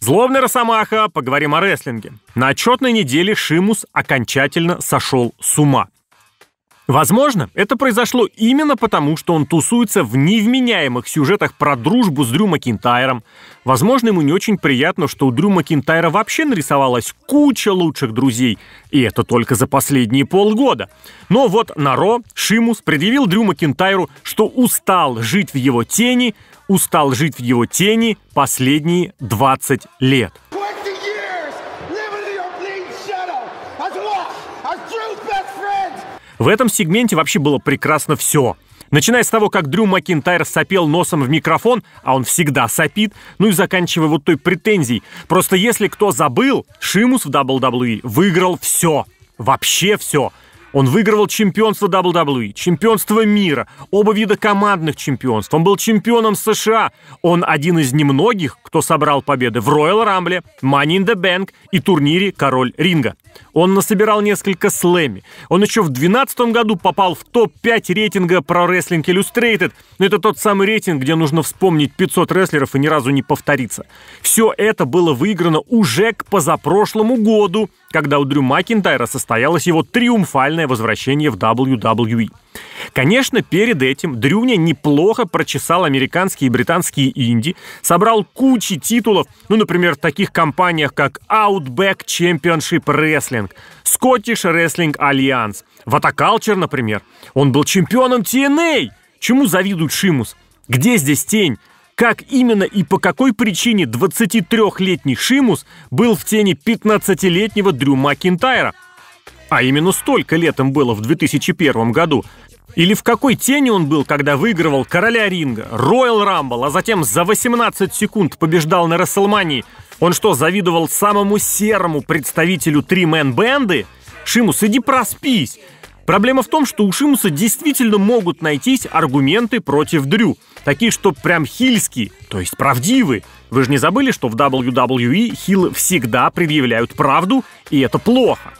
Зловный Росомаха, поговорим о рестлинге. На отчетной неделе Шимус окончательно сошел с ума. Возможно, это произошло именно потому, что он тусуется в невменяемых сюжетах про дружбу с Дрю Макинтайром. Возможно, ему не очень приятно, что у Дрю Макинтайра вообще нарисовалась куча лучших друзей, и это только за последние полгода. Но вот Наро, Шимус предъявил Дрю Макинтайру, что устал жить в его тени, устал жить в его тени последние 20 лет. В этом сегменте вообще было прекрасно все. Начиная с того, как Дрю Макинтайр сопел носом в микрофон, а он всегда сопит, ну и заканчивая вот той претензией. Просто если кто забыл, Шимус в WWE выиграл все. Вообще все. Он выигрывал чемпионство WWE, чемпионство мира, оба вида командных чемпионств. Он был чемпионом США. Он один из немногих, кто собрал победы в Royal Rumble, Money in the Bank и турнире Король Ринга. Он насобирал несколько слэми. Он еще в 2012 году попал в топ-5 рейтинга Pro Wrestling Illustrated. Но это тот самый рейтинг, где нужно вспомнить 500 рестлеров и ни разу не повториться. Все это было выиграно уже к позапрошлому году когда у Дрю Макинтайра состоялось его триумфальное возвращение в WWE. Конечно, перед этим Дрюня неплохо прочесал американские и британские инди, собрал кучи титулов, ну, например, в таких компаниях, как Outback Championship Wrestling, Scottish Wrestling Alliance, Ватакалчер, например. Он был чемпионом TNA, а. чему завидует Шимус. Где здесь тень? как именно и по какой причине 23-летний Шимус был в тени 15-летнего Дрю Макинтайра. А именно столько летом было в 2001 году. Или в какой тени он был, когда выигрывал Короля Ринга, Роял Рамбл, а затем за 18 секунд побеждал на Расселмании. Он что, завидовал самому серому представителю Три Мэн Бенды? Шимус, иди проспись! Проблема в том, что у Шимуса действительно могут найтись аргументы против Дрю. Такие, что прям хильские, то есть правдивые. Вы же не забыли, что в WWE хилы всегда предъявляют правду, и это плохо.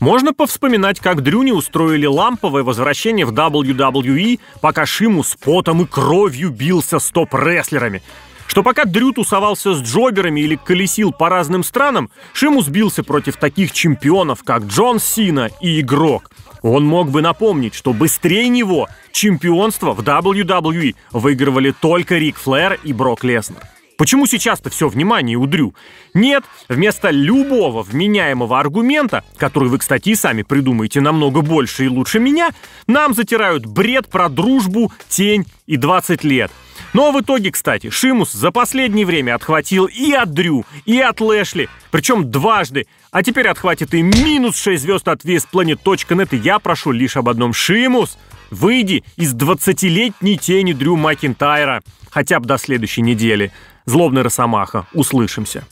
Можно повспоминать, как Дрюни устроили ламповое возвращение в WWE, пока Шиму потом и кровью бился с топ-рестлерами. Что пока Дрю тусовался с джоберами или колесил по разным странам, Шиму бился против таких чемпионов, как Джон Сина и Игрок. Он мог бы напомнить, что быстрее него чемпионство в WWE выигрывали только Рик Флэр и Брок Леснер. Почему сейчас-то все внимание удрю? Нет, вместо любого вменяемого аргумента, который вы, кстати, и сами придумаете намного больше и лучше меня, нам затирают бред про дружбу, тень и 20 лет. Но ну, а в итоге, кстати, Шимус за последнее время отхватил и от Дрю, и от Лэшли, причем дважды. А теперь отхватит и минус 6 звезд от VSPlanet.net, и я прошу лишь об одном. Шимус, Выйди из 20-летней тени Дрю Макинтайра хотя бы до следующей недели. Злобный Росомаха. Услышимся.